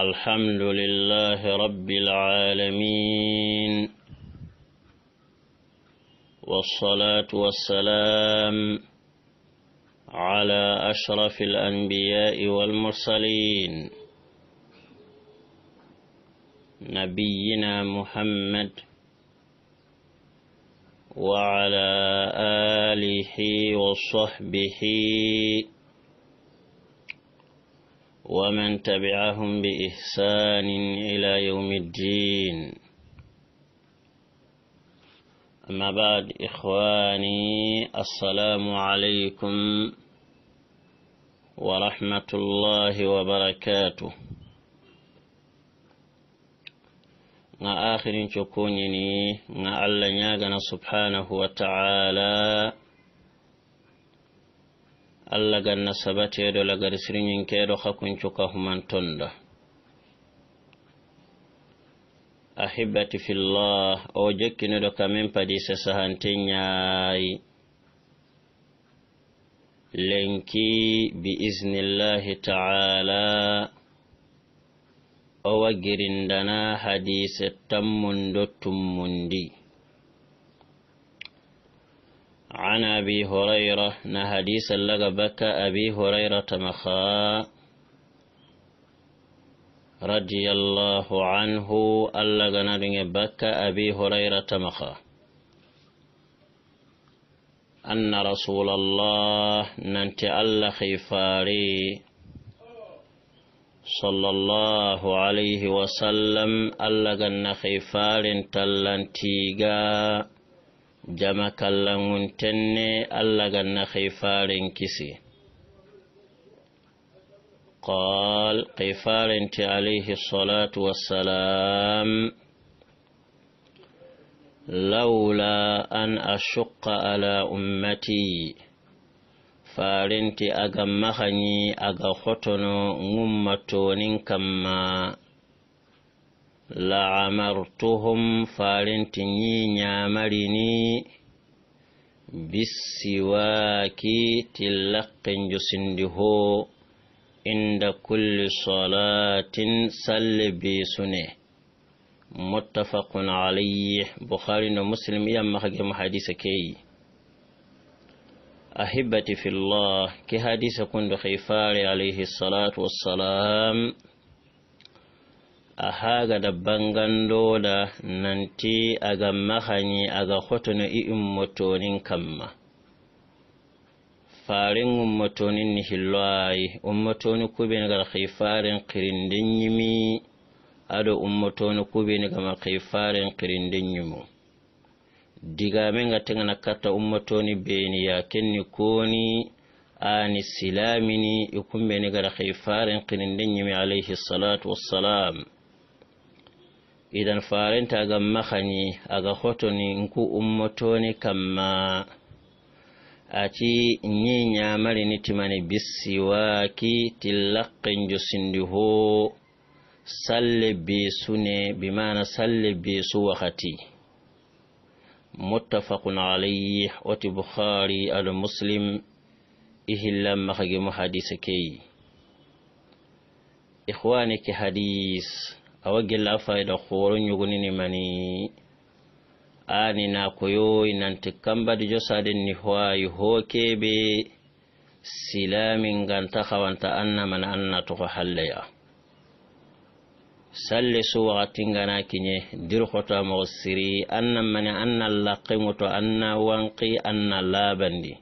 الحمد لله رب العالمين والصلاة والسلام على أشرف الأنبياء والمرسلين نبينا محمد وعلى آله وصحبه ومن تبعهم بإحسان إلى يوم الدين أما بعد إخواني السلام عليكم ورحمة الله وبركاته نا آخرين cokonyini نا الله سبحانه وتعالى allah ganna sabateɗo lagar sirñinkeɗo hakuncuka humantonɗo ahibati fillah o jokkinuɗo kamin padise sahante ñaayi lenki bi isnillahi taala o wagirindana hadise tammundo tummundi عن أبي هريرة نهديس لغا بك أبي هريرة مخا رضي الله عنه اللغا نرن بك أبي هريرة مخا أن رسول الله ننت الله خيفاري صلى الله عليه وسلم اللغا النخفار تلنتيقا jama kallan wuntun ne Allah ga na haifarin kisi. Ƙwal haifarin ti Alihi laula an a shuka ala umarti, farin aga a gama hanyi a ga hotono mun matonin kamma لعمرتهم فارنتني نعمرني بالسواك تلق جسنده عند كل صلاة سل بسنه متفق عليه بخاري ومسلم يا مخجم حديث كي أحبتي في الله كحديث كن خيفار عليه الصلاة والسلام a haagada banganndooda nanti aga mahani aga hotono i ummotoonin kamma faarin ummotoonin ni hilloayi ummotooni kubeni gara hifaarin kirinden yimi ado ummotooni kubeni gama hifaarin kirinden yimu digamen ga tengana katta ummotooni beeni yaken ni kooni aani silaamini i kumbeni gara hifaarin kirinden yimi alayhi salatu wassalam idan farenta aga mahani aga hotoni nku ummotoni kamma ati nyi nyamari nitimani bisi waki tilakki njusindi ho salle bisu ne bimana salle bisu wakati muttafaqun alayhi oti bukhari al muslim ihilla mahagimu hadise keyi ikhwani ke hadise awa da khoro nyuguni ni mani ani na koyoyi nanti di josaden ni howayi hookeɓe silamin ganta khawanta anna mana anna salli su salle so wakatingana kiñe dirhoto amogo siri anna mana anna laqimuto anna wanki anna labandi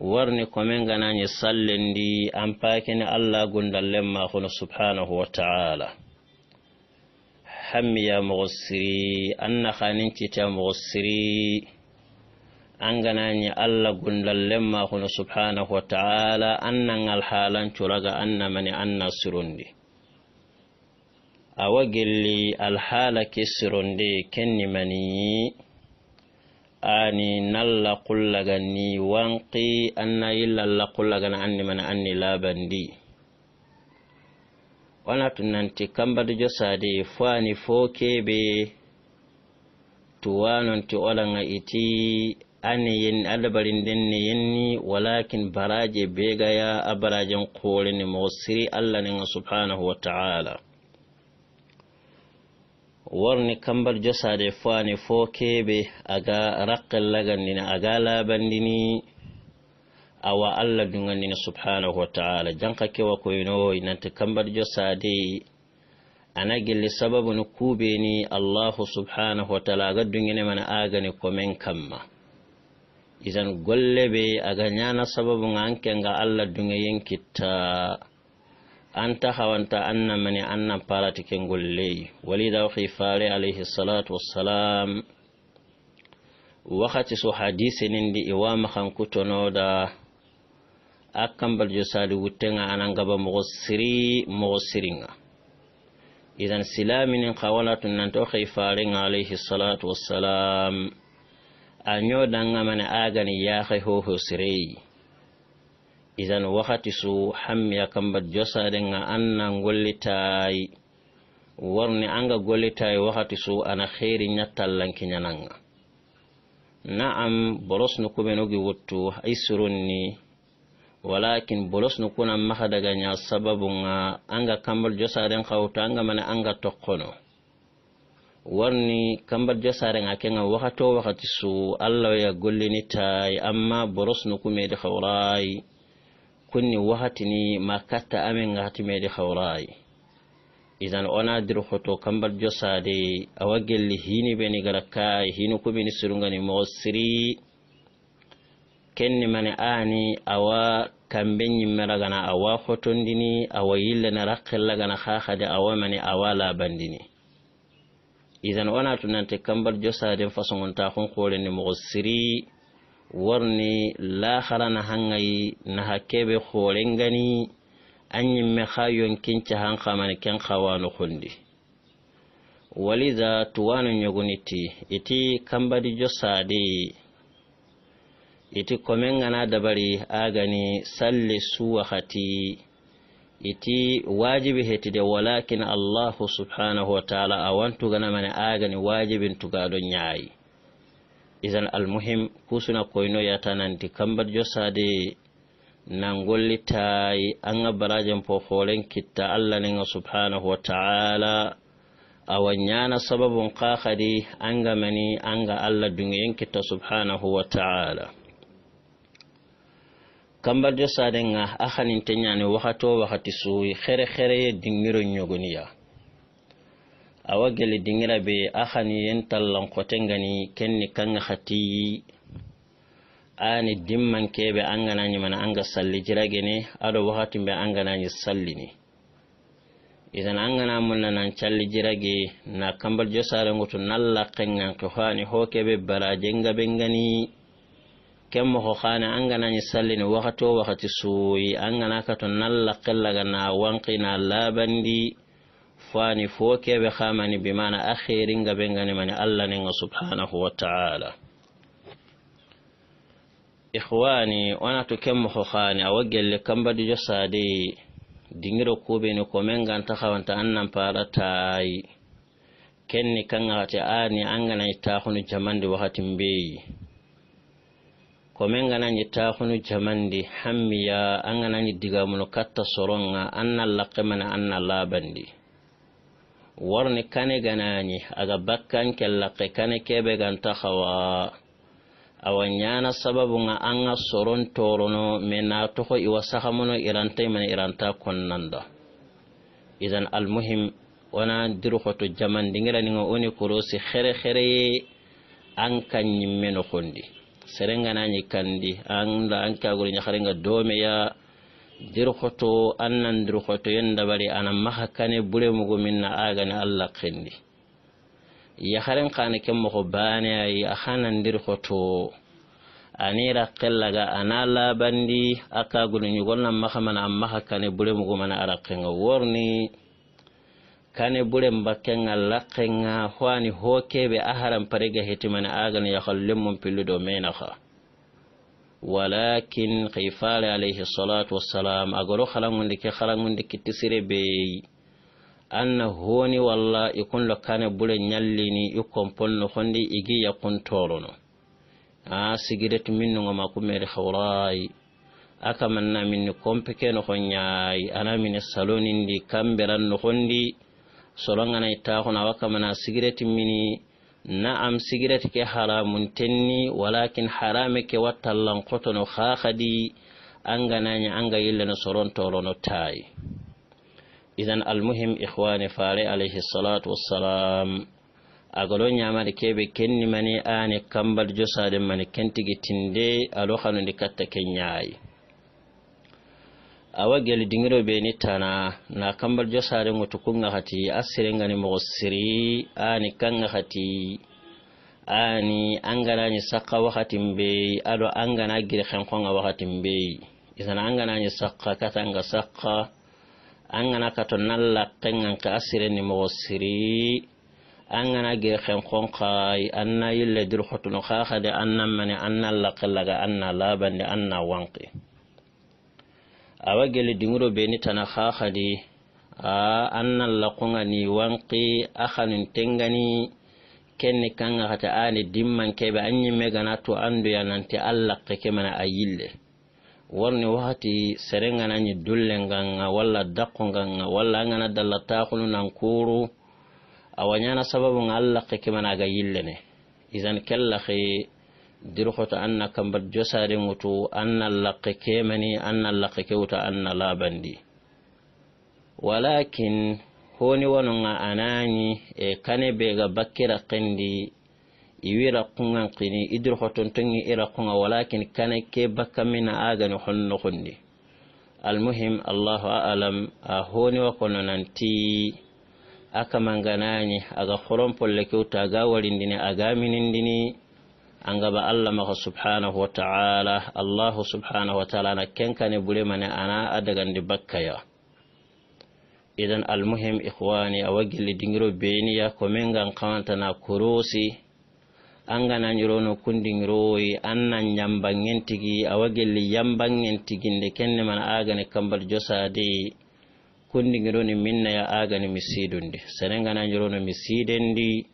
warni ni sallendi an pakini allah gundallen makono subhanahu wa ta'ala hammiya mogo siri an nakanin kita mogo siri an ganani allah gundallen makono subhanahu wa ta'ala an nan alhalancuraga an namani an na sirondi awa gelli alhala ke sironde kennimaniyi ani nalla kullaga ni wanki anna illalla kullaga na anni mana anni labandi wana tunanti kambadu josade fani fokebe tuwanonti olanga iti ani yenni alabarinden ni yenni walakin baraje begaya abarajen kolini mosiri allah ninga subhanahu wa ta'ala worni kambal josade fani fo keɓe aga rakqellagandina aga labandini awa allah dugandina subhanahu wataala janka kewa koynowoy nanta kambal josade ana gelli sababu ni kuɓeni allahu subhanahu wataala aga dugine mana agani komen kamma isan golleɓe aga ñana sababu ga anke nga allah dunge yen kitta an ta hawanta anna mani annan parati kengolley walida waxi fare alaihi salatu wassalam wakati so hadise nindi iwama hankutonoda a kambaljo sali a anan gaba mogo siri mogo idan silaminin hawalatu nanta waxi farenga alaihi salatu wassalam a ñodanga mani agani yaxe hoho sireyi izan wakati su hammiya kamba josade nga anna gollitayi warni anga gollitayi wakati su ana heri ñattallanki ñananga naam bolos nu kumenugi wuttu aisurunni walakin bolos nu kuna maha daga ña sababu nga anga kambal josaren hawta anga mane anga tokkono warni kambal josaren a kenga wakati o wakati su allah ya gollinitayi amma bolos nu kumedi hawrayi kunni wahatini ma katta amin ngati medi hawrai idan ona dir hoto kambal josade awa gelli hini ni gara ka hini ni surungani mo siri kenni mani ani awa kambe ñimmera gana awa hotondini awa yillana rakkella gana ha hade awa mani awa dini idan ona tunante kambal josaden façongonta hun koreni ni siri worni lahara na hangayi na hakebe horen gani an yi mekha yankin ci hanka mani ken kawa na hundi wali za tuwanin ya guniti iti kambadi josa di iti komen gana dabari agani salli su wakati iti wajibi heti de walakin allahu subhanahu wa ta'ala a wantu gana mani agani wajibin tuga don yayi izan almuhim kusuna koyno yatananti kambar josade nangollitayi an ga barajen po foren kitta allah ninga subhanahu wataala awa yana sababun kakadi an ga mani an ga allah dungeyen kitta subhanahu wataala kambar josade nga a hanintenyani wakati o wakati suyi khere khere ye dingiro nyogoniya awa gele dingira be axani yen tallan xote ngani ken ni kanga xatiyi ani dimmankebe an gananimana an ga salli jiragene aɗo waxatin be an ganañi sallini isan an gana munna nan calli jirage na kambal josare ngutu nalla xenganke hani hokebe barajenga ɓe ngani ken moxo xane an ganañi sallini waxati o waxati suyi an ganakato nalla xellaga na wanqi na labandi fani fookeɓe hamani bimana akhiringa ɓe ganimani allah ninga subhanahu wa taala ihwani wonato kemmoho hani awa gelle kambadijo sadey dingiro kuɓeni komin ganta hawanta annan pala tay kenni kanga hati ani anganai tahunu jamandi wakati mbeyi komin ganai tahunu jamandi hammiya anganai digamuno katta soronga annan lakkemani annan labandi warni kani ganaani aga bakkan kellaqe kani kebe ganta hawa awa ñana sababu ŋa an ŋa soron torono me natoho iwa sahamono iranta imana iranta konnanda idan almuhim wana dirhoto jamandiŋiraniŋa oni korosi here hereye an kan ñimme nohondi serenganañi kandi an da an kagoro ñaharinŋa domeya dirxoto an nandirxoto yendabari ana maxa kane bure mugo min na agani allah xindi yaxaren xana ke moxo baane ayi a xa nandirxoto anira xellaga ana labandi a kagunu ñugolna maxamana a maxa kane bure mugo mana ara xenga worni kane bure mbakkenga laqenga hoani hokeɓe a haran parega hetimane agani yaxa lemmum pillu do menaxa walakin khifale alayhi salatu wassalam agoro khalangundi ke khalangundi kittisire beyeyi anna honi walla ikunlo kane bule nyallini ikomponno hondi igi yakuntolono a sigiretu minnungo makumeri hawrayi akamanna minni kompekeno honyayi ana mini salonindi kamberannohondi solonganayi tahona wakamana sigiretu mini na'am sigirate ke haramun tenni walakin harame ke wattallankoto no ha hadi angananya anga yille no sorontolo no tayi idan almuhim ihwani fare alayhi salatu wassalam agolo ñamade keɓe kennimani ane kambal josade mani kentigi tinde alo hanondi katta ke ñayi awa gel dingiro be ni tana na kambal jo sare ngoto kunga hati asire ngani mo siri ani kanga hati ani angana ni saka wakati mbe alo angana gire khankonga wakati mbe izana angana ni saka katanga saka angana kato nalla kengan ka asire ni mo siri angana gire khankonga anna yille dir khotuno khakhade anna mani anna laqillaga anna labande anna wanqi a wagele dingiro be ni tana khahadi a annan laqungani wanqi akhanun tengani kenni kanga hata ani dimman kebe an yi gana to andu ya nanti allaqe kemana a yille warni wakati serengana ñi dulle nganga walla dakko nganga walla ngana dalla taxunu nan kuru sababu nga ke mana aga yille ne izan kellaxi dirhoto anna kambat josaade mutu anna lakke kemani anna lakke kewta anna labandi walakin honi wononga anañi e kane bega bakkira kendi iwira kungan kini idirhoton tongi ira kunga walakin kane ke bakkamina agani honnohondi almuhim allahu alam a honi wakononanti akamanganañi aga horompolle kewta ga warindini aga minindini angaba allah maho subhanahu wa taala allahu subhanahu wa taala ana kenkani bulimane ana adagandi bakkaya idan almuhim ihwani awa gilli dingiro beniya komin gan kamantana kurosi angananyirono kundingiroyi annan yambangen tigi awa gilli yambangen tiginde kenne man agani kambal josadi kundingironi minnaya agani misidundi senen gananyirono misidendi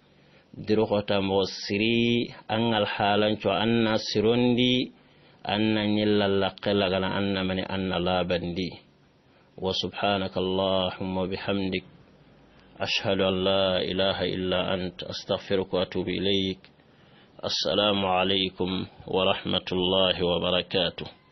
dirokota mɔgɔ siri an alhalanco an na sirondi an na ñillallaqe lagana an na mani an na labandi wa subhanaka allahumma bihamdik ashhadu an la ilaha illa ant astaghfiruka wa atubu ilayk السلام عليكم ورحمه الله وبركاته